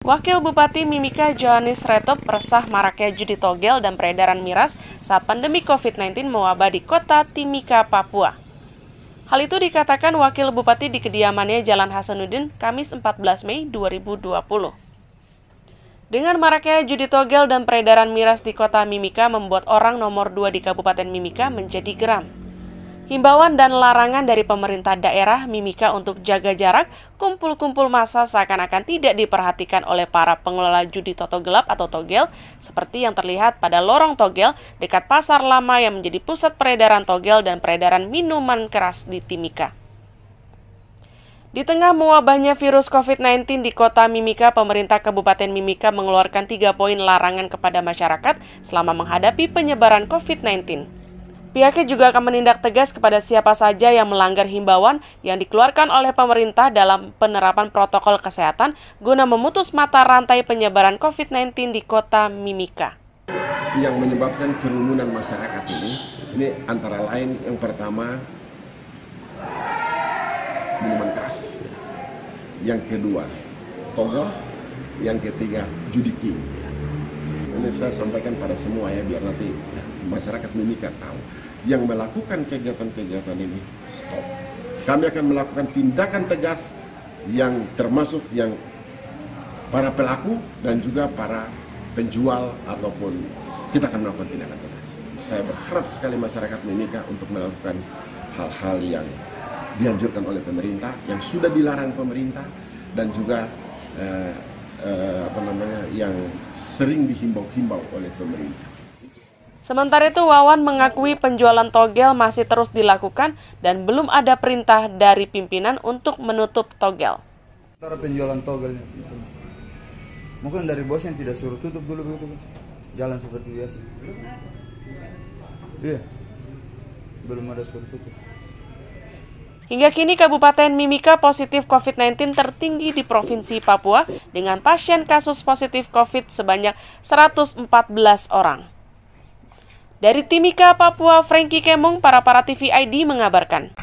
Wakil Bupati Mimika Johannes Retop resah maraknya judi togel dan peredaran miras saat pandemi COVID-19 mewabah di kota Timika, Papua. Hal itu dikatakan Wakil Bupati di kediamannya Jalan Hasanuddin, Kamis 14 Mei 2020. Dengan maraknya judi togel dan peredaran miras di kota Mimika membuat orang nomor dua di Kabupaten Mimika menjadi geram. Himbauan dan larangan dari pemerintah daerah Mimika untuk jaga jarak, kumpul-kumpul massa seakan-akan tidak diperhatikan oleh para pengelola judi toto gelap atau togel, seperti yang terlihat pada lorong togel dekat pasar lama yang menjadi pusat peredaran togel dan peredaran minuman keras di Timika. Di tengah mewabahnya virus COVID-19 di kota Mimika, pemerintah Kabupaten Mimika mengeluarkan tiga poin larangan kepada masyarakat selama menghadapi penyebaran COVID-19. Pihaknya juga akan menindak tegas kepada siapa saja yang melanggar himbauan yang dikeluarkan oleh pemerintah dalam penerapan protokol kesehatan guna memutus mata rantai penyebaran COVID-19 di kota Mimika. Yang menyebabkan kerumunan masyarakat ini, ini antara lain yang pertama minuman keras, yang kedua togel, yang ketiga judi king ini saya sampaikan pada semua ya biar nanti masyarakat mimika tahu yang melakukan kegiatan-kegiatan ini stop kami akan melakukan tindakan tegas yang termasuk yang para pelaku dan juga para penjual ataupun kita akan melakukan tindakan tegas saya berharap sekali masyarakat mimika untuk melakukan hal-hal yang dianjurkan oleh pemerintah yang sudah dilarang pemerintah dan juga eh, uh, apa namanya yang sering dihimbau-himbau oleh pemerintah. Sementara itu Wawan mengakui penjualan togel masih terus dilakukan dan belum ada perintah dari pimpinan untuk menutup togel. Cara penjualan togelnya itu. Mungkin dari bosnya tidak suruh tutup dulu begitu. Jalan seperti biasa. Iya. Belum ada suruh tutup. Hingga kini Kabupaten Mimika positif COVID-19 tertinggi di Provinsi Papua dengan pasien kasus positif COVID sebanyak 114 orang. Dari Timika, Papua, Frankie Kemung para para TV ID mengabarkan.